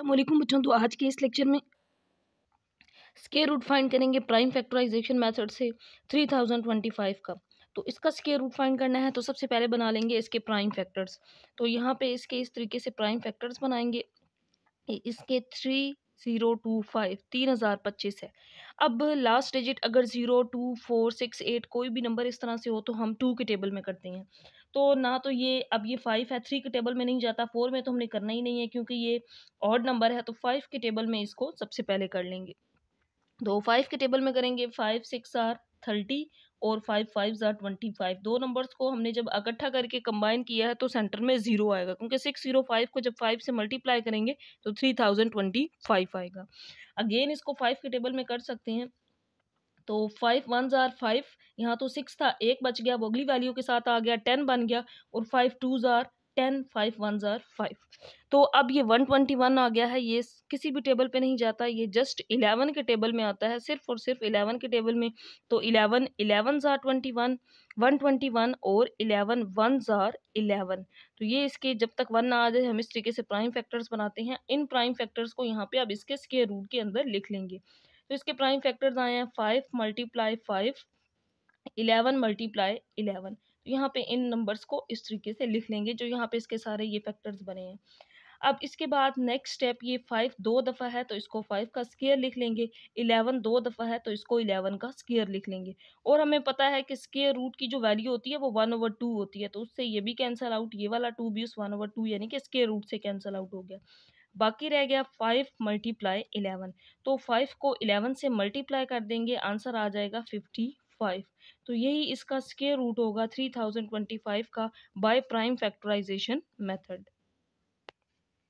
अल्लाम बच्चों तो आज के इस लेक्चर में स्केयर रूट फाइंड करेंगे प्राइम फैक्टराइजेशन मेथड से थ्री थाउजेंड ट्वेंटी फाइव का तो इसका स्केयर रूट फाइंड करना है तो सबसे पहले बना लेंगे इसके प्राइम फैक्टर्स तो यहाँ पे इसके इस तरीके से प्राइम फैक्टर्स बनाएंगे इसके थ्री ज़ीरो टू फाइव तीन हज़ार पच्चीस है अब लास्ट डिजिट अगर zero two four six eight कोई भी नंबर इस तरह से हो तो हम टू के टेबल में करते हैं तो ना तो ये अब ये फाइव है थ्री के टेबल में नहीं जाता फोर में तो हमने करना ही नहीं है क्योंकि ये ऑड नंबर है तो फाइव के टेबल में इसको सबसे पहले कर लेंगे तो फाइव के टेबल में करेंगे फाइव सिक्स आर थर्टी और फाइव फाइव ज़ार ट्वेंटी फाइव दो नंबर्स को हमने जब इकट्ठा करके कंबाइन किया है तो सेंटर में ज़ीरो आएगा क्योंकि सिक्स जीरो फाइव को जब फाइव से मल्टीप्लाई करेंगे तो थ्री थाउजेंड ट्वेंटी फाइव आएगा अगेन इसको फाइव के टेबल में कर सकते हैं तो फाइव वन ज़ार फाइव यहाँ तो सिक्स था एक बच गया वो अगली वैल्यू के साथ आ गया टेन बन गया और फाइव टू ज़ार टेन फाइव वन ज़ार फाइव तो अब ये वन ट्वेंटी वन आ गया है ये किसी भी टेबल पे नहीं जाता ये जस्ट इलेवन के टेबल में आता है सिर्फ और सिर्फ इलेवन के टेबल में तो इलेवन इलेवन ज़ार twenty one one twenty one और इलेवन वन ज़ार इलेवन तो ये इसके जब तक वन ना आ जाए हम इस तरीके से प्राइम फैक्टर्स बनाते हैं इन प्राइम फैक्टर्स को यहाँ पे आप इसके स्केयर रूट के अंदर लिख लेंगे तो इसके प्राइम फैक्टर्स आए हैं five multiply five eleven multiply eleven यहाँ पे इन नंबर्स को इस तरीके से लिख लेंगे जो यहाँ पे इसके सारे ये फैक्टर्स बने हैं अब इसके बाद नेक्स्ट स्टेप ये फाइव दो दफ़ा है तो इसको फाइव का स्केयर लिख लेंगे इलेवन दो दफ़ा है तो इसको इलेवन का स्केयर लिख लेंगे और हमें पता है कि स्केयर रूट की जो वैल्यू होती है वो वन ओवर टू होती है तो उससे ये भी कैंसल आउट ये वाला टू भी उस वन ओवर टू यानी कि स्केयर रूट से कैंसल आउट हो गया बाकी रह गया फाइव मल्टीप्लाई इलेवन तो फाइव को इलेवन से मल्टीप्लाई कर देंगे आंसर आ जाएगा फिफ्टी फाइव तो यही इसका स्केयर रूट होगा थ्री थाउजेंड ट्वेंटी फाइव का बाय प्राइम फैक्टराइजेशन मेथड